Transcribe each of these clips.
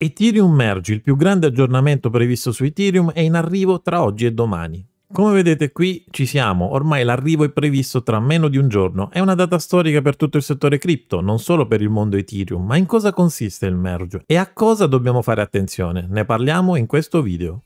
Ethereum Merge, il più grande aggiornamento previsto su Ethereum, è in arrivo tra oggi e domani. Come vedete qui ci siamo, ormai l'arrivo è previsto tra meno di un giorno, è una data storica per tutto il settore cripto, non solo per il mondo Ethereum, ma in cosa consiste il merge e a cosa dobbiamo fare attenzione, ne parliamo in questo video.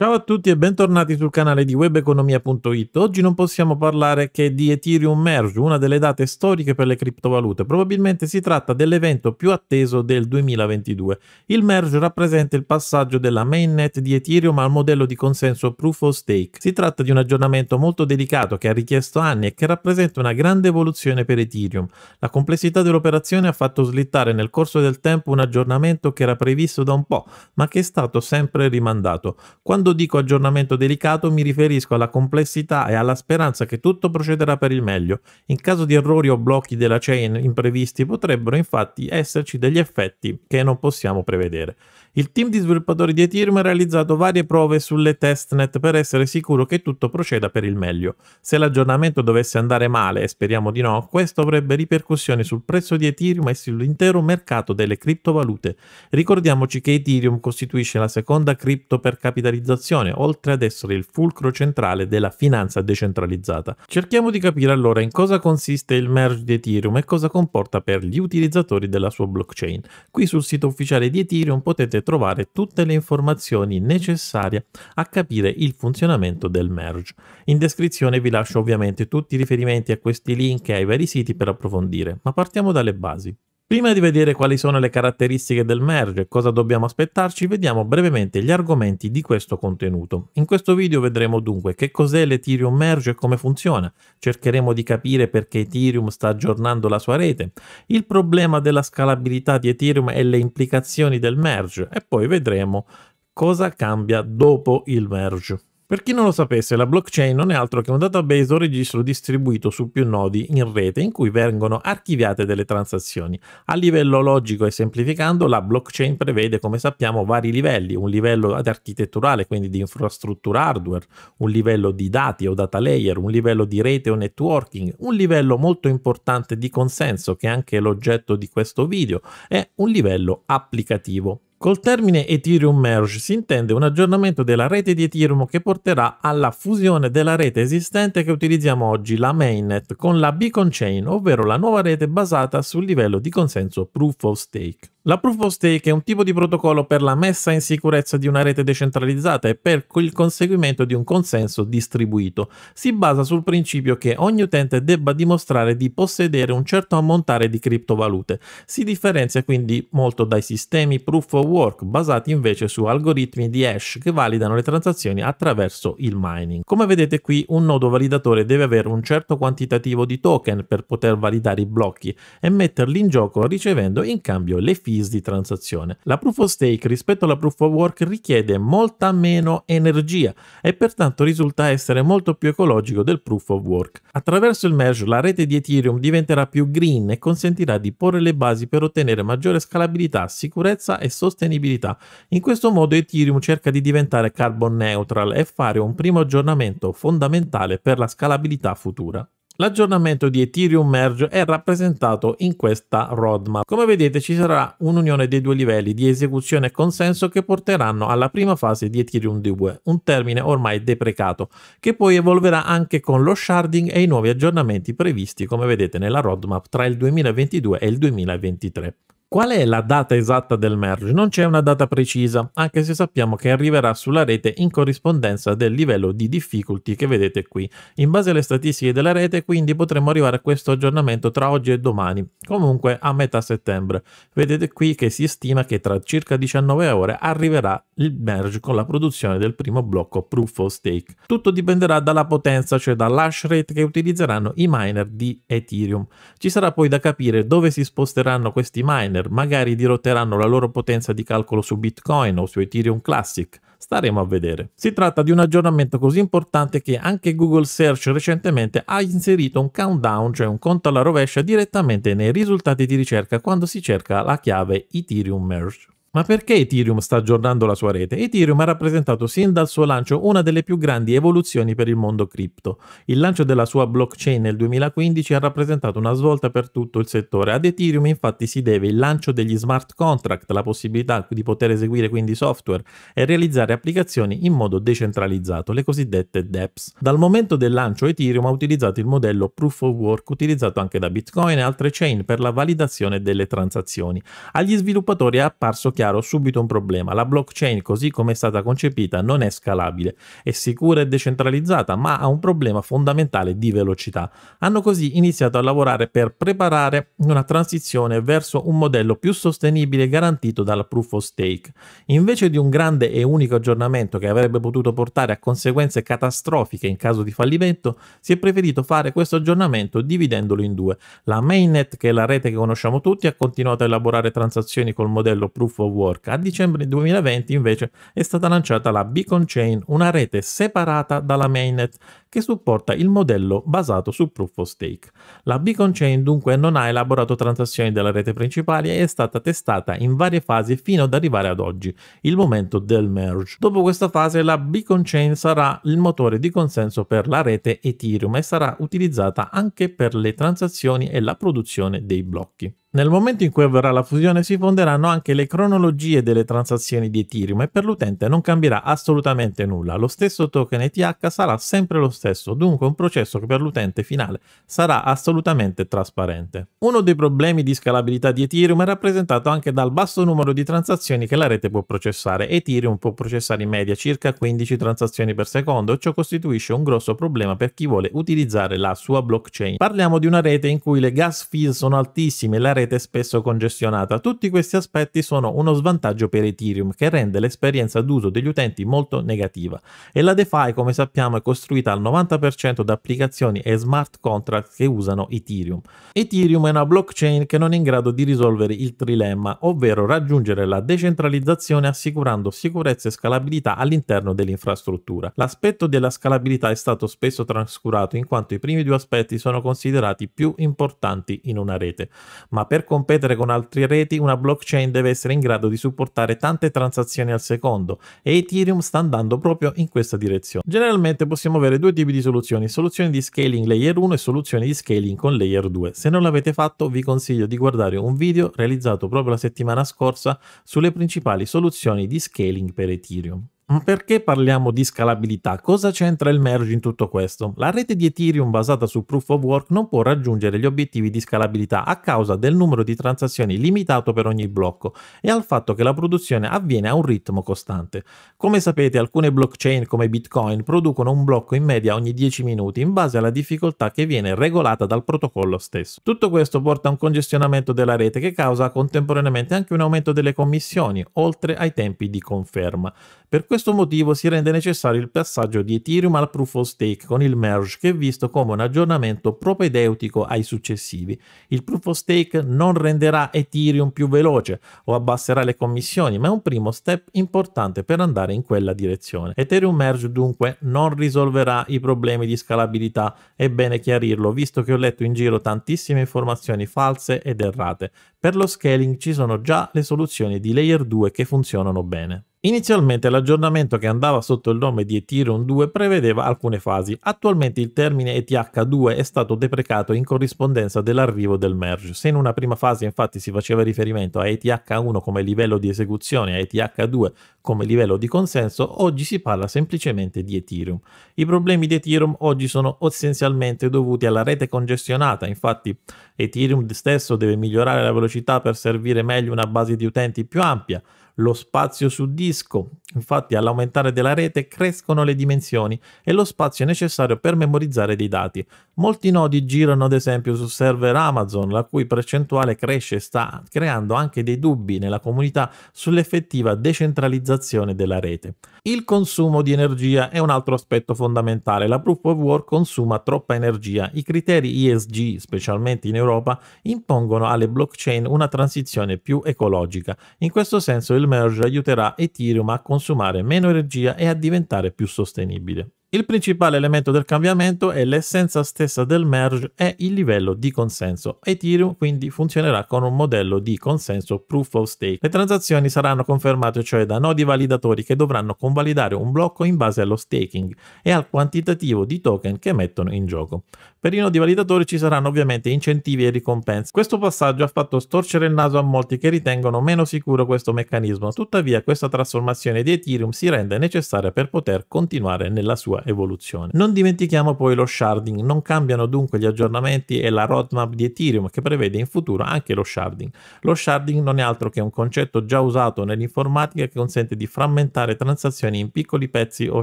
Ciao a tutti e bentornati sul canale di webeconomia.it. Oggi non possiamo parlare che di Ethereum Merge, una delle date storiche per le criptovalute. Probabilmente si tratta dell'evento più atteso del 2022. Il merge rappresenta il passaggio della mainnet di Ethereum al modello di consenso proof of stake. Si tratta di un aggiornamento molto delicato che ha richiesto anni e che rappresenta una grande evoluzione per Ethereum. La complessità dell'operazione ha fatto slittare nel corso del tempo un aggiornamento che era previsto da un po', ma che è stato sempre rimandato. Quando quando dico aggiornamento delicato mi riferisco alla complessità e alla speranza che tutto procederà per il meglio. In caso di errori o blocchi della chain imprevisti potrebbero infatti esserci degli effetti che non possiamo prevedere. Il team di sviluppatori di Ethereum ha realizzato varie prove sulle testnet per essere sicuro che tutto proceda per il meglio. Se l'aggiornamento dovesse andare male, e speriamo di no, questo avrebbe ripercussioni sul prezzo di Ethereum e sull'intero mercato delle criptovalute. Ricordiamoci che Ethereum costituisce la seconda cripto per capitalizzazione, oltre ad essere il fulcro centrale della finanza decentralizzata. Cerchiamo di capire allora in cosa consiste il merge di Ethereum e cosa comporta per gli utilizzatori della sua blockchain. Qui sul sito ufficiale di Ethereum potete trovare tutte le informazioni necessarie a capire il funzionamento del merge. In descrizione vi lascio ovviamente tutti i riferimenti a questi link e ai vari siti per approfondire, ma partiamo dalle basi. Prima di vedere quali sono le caratteristiche del merge e cosa dobbiamo aspettarci, vediamo brevemente gli argomenti di questo contenuto. In questo video vedremo dunque che cos'è l'Ethereum merge e come funziona, cercheremo di capire perché Ethereum sta aggiornando la sua rete, il problema della scalabilità di Ethereum e le implicazioni del merge e poi vedremo cosa cambia dopo il merge. Per chi non lo sapesse, la blockchain non è altro che un database o registro distribuito su più nodi in rete in cui vengono archiviate delle transazioni. A livello logico e semplificando, la blockchain prevede, come sappiamo, vari livelli, un livello architetturale, quindi di infrastruttura hardware, un livello di dati o data layer, un livello di rete o networking, un livello molto importante di consenso, che è anche l'oggetto di questo video, e un livello applicativo. Col termine Ethereum Merge si intende un aggiornamento della rete di Ethereum che porterà alla fusione della rete esistente che utilizziamo oggi, la mainnet, con la Beacon Chain, ovvero la nuova rete basata sul livello di consenso Proof of Stake. La proof of stake è un tipo di protocollo per la messa in sicurezza di una rete decentralizzata e per il conseguimento di un consenso distribuito. Si basa sul principio che ogni utente debba dimostrare di possedere un certo ammontare di criptovalute. Si differenzia quindi molto dai sistemi proof of work basati invece su algoritmi di hash che validano le transazioni attraverso il mining. Come vedete qui un nodo validatore deve avere un certo quantitativo di token per poter validare i blocchi e metterli in gioco ricevendo in cambio le fee fees di transazione. La proof of stake rispetto alla proof of work richiede molta meno energia e pertanto risulta essere molto più ecologico del proof of work. Attraverso il merge la rete di Ethereum diventerà più green e consentirà di porre le basi per ottenere maggiore scalabilità, sicurezza e sostenibilità. In questo modo Ethereum cerca di diventare carbon neutral e fare un primo aggiornamento fondamentale per la scalabilità futura. L'aggiornamento di Ethereum Merge è rappresentato in questa roadmap. Come vedete ci sarà un'unione dei due livelli di esecuzione e consenso che porteranno alla prima fase di Ethereum 2, un termine ormai deprecato, che poi evolverà anche con lo sharding e i nuovi aggiornamenti previsti come vedete nella roadmap tra il 2022 e il 2023. Qual è la data esatta del merge? Non c'è una data precisa, anche se sappiamo che arriverà sulla rete in corrispondenza del livello di difficulty che vedete qui. In base alle statistiche della rete, quindi potremo arrivare a questo aggiornamento tra oggi e domani, comunque a metà settembre. Vedete qui che si stima che tra circa 19 ore arriverà il merge con la produzione del primo blocco proof of stake. Tutto dipenderà dalla potenza, cioè dall'hash rate che utilizzeranno i miner di Ethereum. Ci sarà poi da capire dove si sposteranno questi miner, magari dirotteranno la loro potenza di calcolo su Bitcoin o su Ethereum Classic. Staremo a vedere. Si tratta di un aggiornamento così importante che anche Google Search recentemente ha inserito un countdown, cioè un conto alla rovescia direttamente nei risultati di ricerca quando si cerca la chiave Ethereum Merge. Ma perché Ethereum sta aggiornando la sua rete? Ethereum ha rappresentato sin dal suo lancio una delle più grandi evoluzioni per il mondo cripto. Il lancio della sua blockchain nel 2015 ha rappresentato una svolta per tutto il settore. Ad Ethereum infatti si deve il lancio degli smart contract, la possibilità di poter eseguire quindi software e realizzare applicazioni in modo decentralizzato, le cosiddette DEPS. Dal momento del lancio Ethereum ha utilizzato il modello Proof of Work utilizzato anche da Bitcoin e altre chain per la validazione delle transazioni. Agli sviluppatori è apparso chiaro chiaro subito un problema. La blockchain, così come è stata concepita, non è scalabile, è sicura e decentralizzata, ma ha un problema fondamentale di velocità. Hanno così iniziato a lavorare per preparare una transizione verso un modello più sostenibile garantito dal proof of stake. Invece di un grande e unico aggiornamento che avrebbe potuto portare a conseguenze catastrofiche in caso di fallimento, si è preferito fare questo aggiornamento dividendolo in due. La mainnet, che è la rete che conosciamo tutti, ha continuato a elaborare transazioni col modello proof of of Work. A dicembre 2020 invece è stata lanciata la Beacon Chain, una rete separata dalla mainnet che supporta il modello basato su Proof of Stake. La Beacon Chain dunque non ha elaborato transazioni della rete principale e è stata testata in varie fasi fino ad arrivare ad oggi, il momento del merge. Dopo questa fase la Beacon Chain sarà il motore di consenso per la rete Ethereum e sarà utilizzata anche per le transazioni e la produzione dei blocchi. Nel momento in cui avverrà la fusione si fonderanno anche le cronologie delle transazioni di Ethereum e per l'utente non cambierà assolutamente nulla, lo stesso token ETH sarà sempre lo stesso stesso, dunque un processo che per l'utente finale sarà assolutamente trasparente. Uno dei problemi di scalabilità di Ethereum è rappresentato anche dal basso numero di transazioni che la rete può processare. Ethereum può processare in media circa 15 transazioni per secondo, ciò costituisce un grosso problema per chi vuole utilizzare la sua blockchain. Parliamo di una rete in cui le gas fees sono altissime e la rete è spesso congestionata. Tutti questi aspetti sono uno svantaggio per Ethereum che rende l'esperienza d'uso degli utenti molto negativa. E la DeFi, come sappiamo, è costruita al 90% 90% da applicazioni e smart contract che usano Ethereum. Ethereum è una blockchain che non è in grado di risolvere il trilemma, ovvero raggiungere la decentralizzazione assicurando sicurezza e scalabilità all'interno dell'infrastruttura. L'aspetto della scalabilità è stato spesso trascurato in quanto i primi due aspetti sono considerati più importanti in una rete, ma per competere con altre reti una blockchain deve essere in grado di supportare tante transazioni al secondo e Ethereum sta andando proprio in questa direzione. Generalmente possiamo avere due tipi di soluzioni, soluzioni di scaling layer 1 e soluzioni di scaling con layer 2. Se non l'avete fatto vi consiglio di guardare un video realizzato proprio la settimana scorsa sulle principali soluzioni di scaling per Ethereum. Perché parliamo di scalabilità? Cosa c'entra il merge in tutto questo? La rete di Ethereum basata su Proof of Work non può raggiungere gli obiettivi di scalabilità a causa del numero di transazioni limitato per ogni blocco e al fatto che la produzione avviene a un ritmo costante. Come sapete, alcune blockchain come Bitcoin producono un blocco in media ogni 10 minuti in base alla difficoltà che viene regolata dal protocollo stesso. Tutto questo porta a un congestionamento della rete che causa contemporaneamente anche un aumento delle commissioni, oltre ai tempi di conferma. Per questo questo motivo si rende necessario il passaggio di Ethereum al proof of stake con il merge che è visto come un aggiornamento propedeutico ai successivi. Il proof of stake non renderà Ethereum più veloce o abbasserà le commissioni, ma è un primo step importante per andare in quella direzione. Ethereum merge dunque non risolverà i problemi di scalabilità, è bene chiarirlo visto che ho letto in giro tantissime informazioni false ed errate. Per lo scaling ci sono già le soluzioni di layer 2 che funzionano bene. Inizialmente l'aggiornamento che andava sotto il nome di Ethereum 2 prevedeva alcune fasi, attualmente il termine ETH2 è stato deprecato in corrispondenza dell'arrivo del merge. Se in una prima fase infatti si faceva riferimento a ETH1 come livello di esecuzione e a ETH2 come livello di consenso, oggi si parla semplicemente di Ethereum. I problemi di Ethereum oggi sono essenzialmente dovuti alla rete congestionata, infatti Ethereum stesso deve migliorare la velocità per servire meglio una base di utenti più ampia, lo spazio su disco. Infatti all'aumentare della rete crescono le dimensioni e lo spazio necessario per memorizzare dei dati. Molti nodi girano ad esempio su server Amazon, la cui percentuale cresce e sta creando anche dei dubbi nella comunità sull'effettiva decentralizzazione della rete. Il consumo di energia è un altro aspetto fondamentale. La proof of work consuma troppa energia. I criteri ESG, specialmente in Europa, impongono alle blockchain una transizione più ecologica. In questo senso il merge aiuterà Ethereum a consumare meno energia e a diventare più sostenibile. Il principale elemento del cambiamento è l'essenza stessa del merge è il livello di consenso. Ethereum quindi funzionerà con un modello di consenso proof of stake. Le transazioni saranno confermate cioè da nodi validatori che dovranno convalidare un blocco in base allo staking e al quantitativo di token che mettono in gioco. Per i nodi validatori ci saranno ovviamente incentivi e ricompense. Questo passaggio ha fatto storcere il naso a molti che ritengono meno sicuro questo meccanismo, tuttavia questa trasformazione di Ethereum si rende necessaria per poter continuare nella sua sua evoluzione. Non dimentichiamo poi lo sharding, non cambiano dunque gli aggiornamenti e la roadmap di Ethereum che prevede in futuro anche lo sharding. Lo sharding non è altro che un concetto già usato nell'informatica che consente di frammentare transazioni in piccoli pezzi o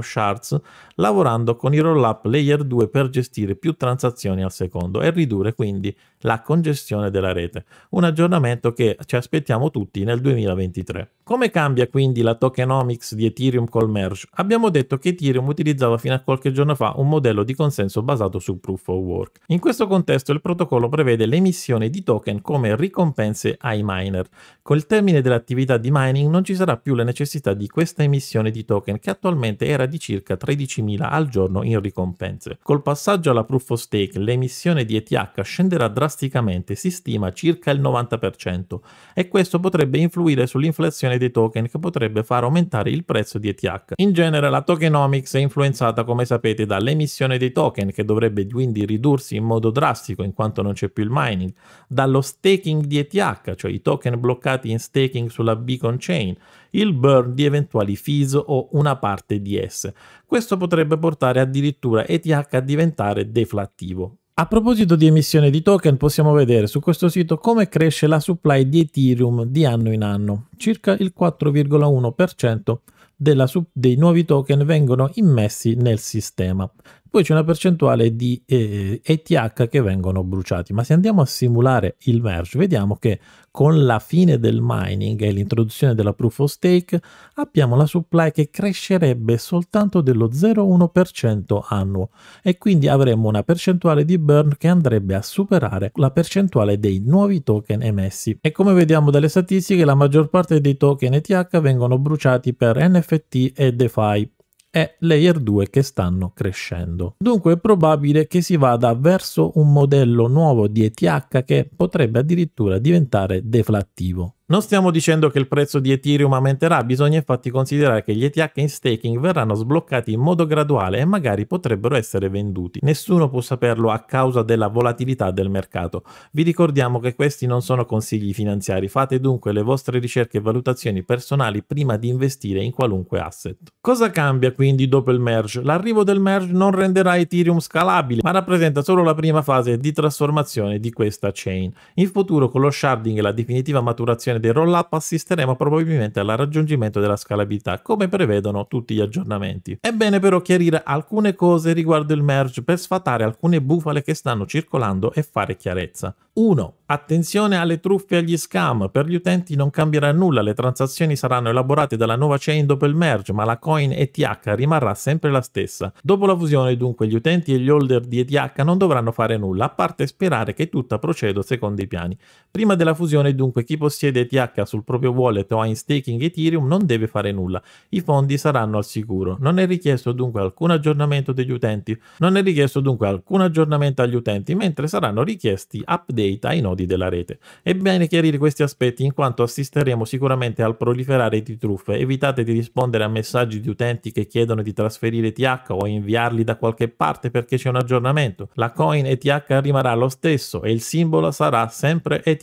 shards lavorando con i roll-up layer 2 per gestire più transazioni al secondo e ridurre quindi la congestione della rete. Un aggiornamento che ci aspettiamo tutti nel 2023. Come cambia quindi la tokenomics di Ethereum col merge? Abbiamo detto che Ethereum utilizzava fino a qualche giorno fa un modello di consenso basato su Proof of Work. In questo contesto il protocollo prevede l'emissione di token come ricompense ai miner. Col termine dell'attività di mining non ci sarà più la necessità di questa emissione di token che attualmente era di circa 13.000 al giorno in ricompense. Col passaggio alla Proof of Stake l'emissione di ETH scenderà drasticamente, si stima circa il 90% e questo potrebbe influire sull'inflazione dei token che potrebbe far aumentare il prezzo di ETH. In genere la tokenomics è influenzata causata come sapete dall'emissione dei token che dovrebbe quindi ridursi in modo drastico in quanto non c'è più il mining, dallo staking di ETH, cioè i token bloccati in staking sulla Beacon Chain, il burn di eventuali fees o una parte di esse. Questo potrebbe portare addirittura ETH a diventare deflattivo. A proposito di emissione di token, possiamo vedere su questo sito come cresce la supply di Ethereum di anno in anno, circa il 4,1% della, dei nuovi token vengono immessi nel sistema. Poi c'è una percentuale di eh, ETH che vengono bruciati, ma se andiamo a simulare il merge vediamo che con la fine del mining e l'introduzione della proof of stake abbiamo la supply che crescerebbe soltanto dello 0,1% annuo e quindi avremmo una percentuale di burn che andrebbe a superare la percentuale dei nuovi token emessi. E come vediamo dalle statistiche la maggior parte dei token ETH vengono bruciati per NFT e DeFi e layer 2 che stanno crescendo. Dunque è probabile che si vada verso un modello nuovo di ETH che potrebbe addirittura diventare deflattivo. Non stiamo dicendo che il prezzo di Ethereum aumenterà, bisogna infatti considerare che gli ETH in staking verranno sbloccati in modo graduale e magari potrebbero essere venduti. Nessuno può saperlo a causa della volatilità del mercato. Vi ricordiamo che questi non sono consigli finanziari, fate dunque le vostre ricerche e valutazioni personali prima di investire in qualunque asset. Cosa cambia quindi dopo il merge? L'arrivo del merge non renderà Ethereum scalabile, ma rappresenta solo la prima fase di trasformazione di questa chain. In futuro con lo sharding e la definitiva maturazione funzione del roll-up assisteremo probabilmente al raggiungimento della scalabilità, come prevedono tutti gli aggiornamenti. È bene però chiarire alcune cose riguardo il merge per sfatare alcune bufale che stanno circolando e fare chiarezza. 1. Attenzione alle truffe e agli scam. Per gli utenti non cambierà nulla, le transazioni saranno elaborate dalla nuova chain dopo il merge, ma la coin ETH rimarrà sempre la stessa. Dopo la fusione, dunque, gli utenti e gli holder di ETH non dovranno fare nulla, a parte sperare che tutta proceda secondo i piani. Prima della fusione, dunque, chi possiede ETH sul proprio wallet o ha in staking Ethereum non deve fare nulla, i fondi saranno al sicuro. Non è richiesto dunque alcun aggiornamento degli utenti, non è richiesto dunque alcun aggiornamento agli utenti, mentre saranno richiesti update ai nodi della rete. È bene chiarire questi aspetti in quanto assisteremo sicuramente al proliferare di truffe, evitate di rispondere a messaggi di utenti che chiedono di trasferire ETH o inviarli da qualche parte perché c'è un aggiornamento. La coin ETH rimarrà lo stesso e il simbolo sarà sempre ETH.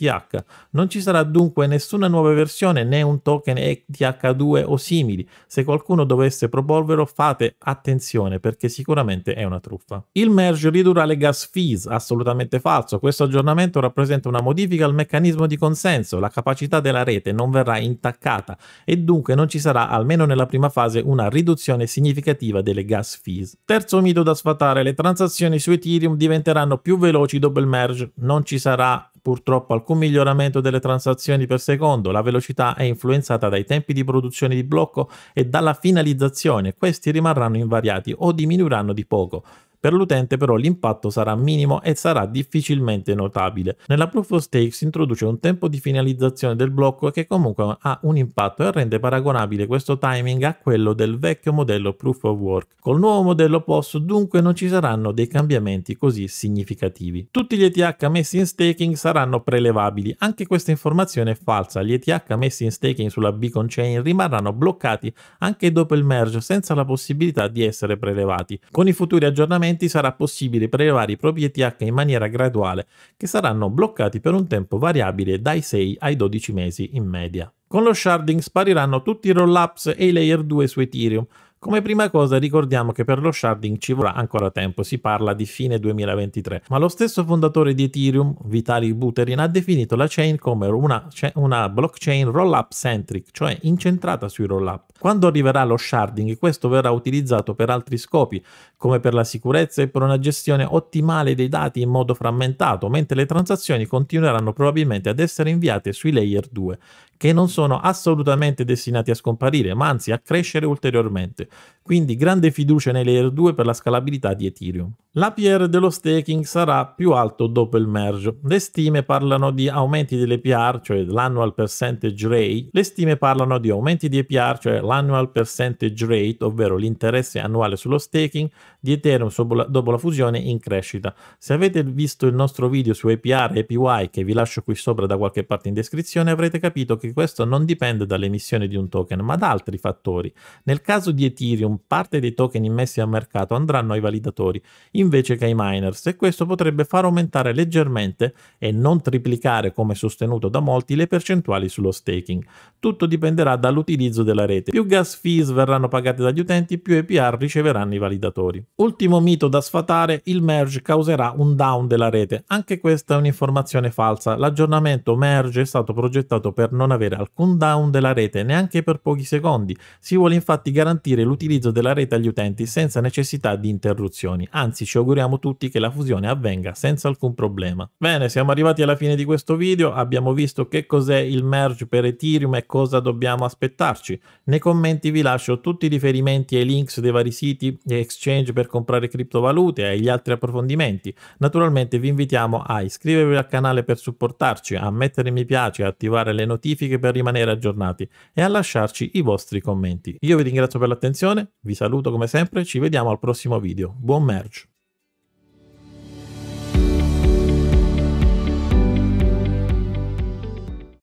Non ci sarà dunque nessuna nuova versione né un token ETH2 o simili. Se qualcuno dovesse proporvelo fate attenzione perché sicuramente è una truffa. Il merge ridurrà le gas fees, assolutamente falso. Questo aggiornamento rappresenta una modifica al meccanismo di consenso, la capacità della rete non verrà intaccata e dunque non ci sarà almeno nella prima fase una riduzione significativa delle gas fees. Terzo mito da sfatare, le transazioni su Ethereum diventeranno più veloci dopo il merge, non ci sarà purtroppo alcun miglioramento delle transazioni per secondo, la velocità è influenzata dai tempi di produzione di blocco e dalla finalizzazione, questi rimarranno invariati o diminuiranno di poco. Per l'utente però l'impatto sarà minimo e sarà difficilmente notabile. Nella Proof of Stake si introduce un tempo di finalizzazione del blocco che comunque ha un impatto e rende paragonabile questo timing a quello del vecchio modello Proof of Work. Col nuovo modello POS dunque non ci saranno dei cambiamenti così significativi. Tutti gli ETH messi in staking saranno prelevabili, anche questa informazione è falsa, gli ETH messi in staking sulla Beacon Chain rimarranno bloccati anche dopo il merge senza la possibilità di essere prelevati. Con i futuri aggiornamenti utenti sarà possibile prelevare i propri ETH in maniera graduale, che saranno bloccati per un tempo variabile dai 6 ai 12 mesi in media. Con lo sharding spariranno tutti i roll-ups e i layer 2 su Ethereum, come prima cosa ricordiamo che per lo sharding ci vorrà ancora tempo, si parla di fine 2023, ma lo stesso fondatore di Ethereum, Vitalik Buterin, ha definito la chain come una, una blockchain roll-up centric, cioè incentrata sui roll-up. Quando arriverà lo sharding, questo verrà utilizzato per altri scopi, come per la sicurezza e per una gestione ottimale dei dati in modo frammentato, mentre le transazioni continueranno probabilmente ad essere inviate sui layer 2, che non sono assolutamente destinati a scomparire, ma anzi a crescere ulteriormente. Quindi grande fiducia nei layer 2 per la scalabilità di Ethereum. L'APR dello staking sarà più alto dopo il merge. Le stime parlano di aumenti delle cioè l'annual percentage rate. Le stime parlano di aumenti di EPR, cioè l'annual percentage rate, ovvero l'interesse annuale sullo staking di Ethereum dopo la fusione in crescita. Se avete visto il nostro video su EPR e EPY, che vi lascio qui sopra da qualche parte in descrizione, avrete capito che questo non dipende dall'emissione di un token, ma da altri fattori. Nel caso di Ethereum, parte dei token immessi al mercato andranno ai validatori. In invece che ai miners e questo potrebbe far aumentare leggermente e non triplicare come sostenuto da molti le percentuali sullo staking. Tutto dipenderà dall'utilizzo della rete. Più gas fees verranno pagate dagli utenti, più EPR riceveranno i validatori. Ultimo mito da sfatare, il merge causerà un down della rete. Anche questa è un'informazione falsa. L'aggiornamento merge è stato progettato per non avere alcun down della rete neanche per pochi secondi. Si vuole infatti garantire l'utilizzo della rete agli utenti senza necessità di interruzioni, anzi ci auguriamo tutti che la fusione avvenga senza alcun problema. Bene, siamo arrivati alla fine di questo video, abbiamo visto che cos'è il merge per Ethereum e cosa dobbiamo aspettarci. Nei commenti vi lascio tutti i riferimenti e i links dei vari siti e exchange per comprare criptovalute e gli altri approfondimenti. Naturalmente vi invitiamo a iscrivervi al canale per supportarci, a mettere mi piace, a attivare le notifiche per rimanere aggiornati e a lasciarci i vostri commenti. Io vi ringrazio per l'attenzione, vi saluto come sempre, ci vediamo al prossimo video. Buon merge!